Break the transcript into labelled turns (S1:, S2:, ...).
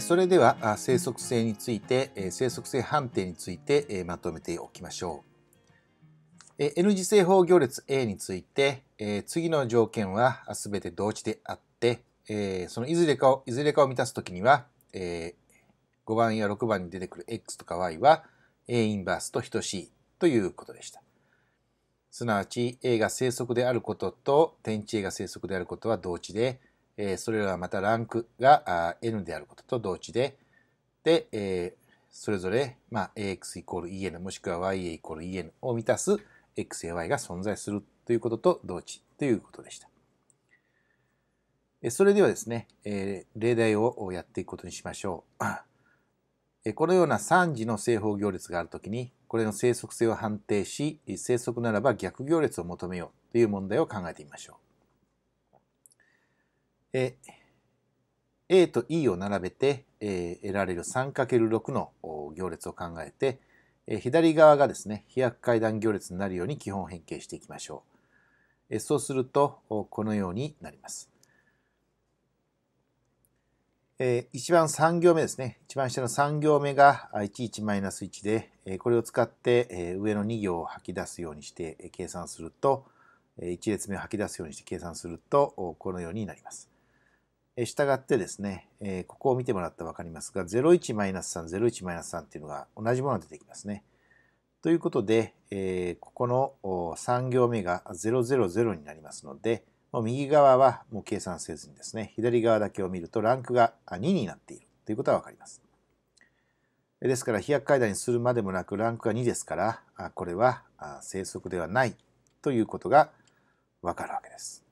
S1: それでは生息性について生息性判定についてまとめておきましょう N 次正方行列 A について次の条件は全て同値であってそのいずれかをいずれかを満たすときには5番や6番に出てくる x とか y は A インバースと等しいということでしたすなわち A が正則であることと点値 A が正則であることは同値でえそれらはまたランクが n であることと同値で、で、えそれぞれ、まあ、ax イコール en もしくは ya イコール en を満たす x や y が存在するということと同値ということでした。それではですね、え例題をやっていくことにしましょう。このような3次の正方行列があるときに、これの正則性を判定し、正則ならば逆行列を求めようという問題を考えてみましょう。え A と E を並べて、えー、得られる 3×6 の行列を考えて、えー、左側がですね飛躍階段行列になるように基本変形していきましょう、えー、そうするとこのようになります、えー、一番3行目ですね一番下の3行目が11マイナス1で、えー、これを使って、えー、上の2行を吐き出すようにして計算すると1列目を吐き出すようにして計算するとこのようになります従ってですね、えここを見てもらったら分かりますが、01-3、01-3っていうのが同じものが出てきますね。ということで、えここの3行目が000になりますので、もう右側はもう計算せずにですね、左側だけを見るとランクが2になっているということは分かります。ですから、飛躍階段にするまでもなくランクが2ですから、これは正則ではないということが分かるわけです。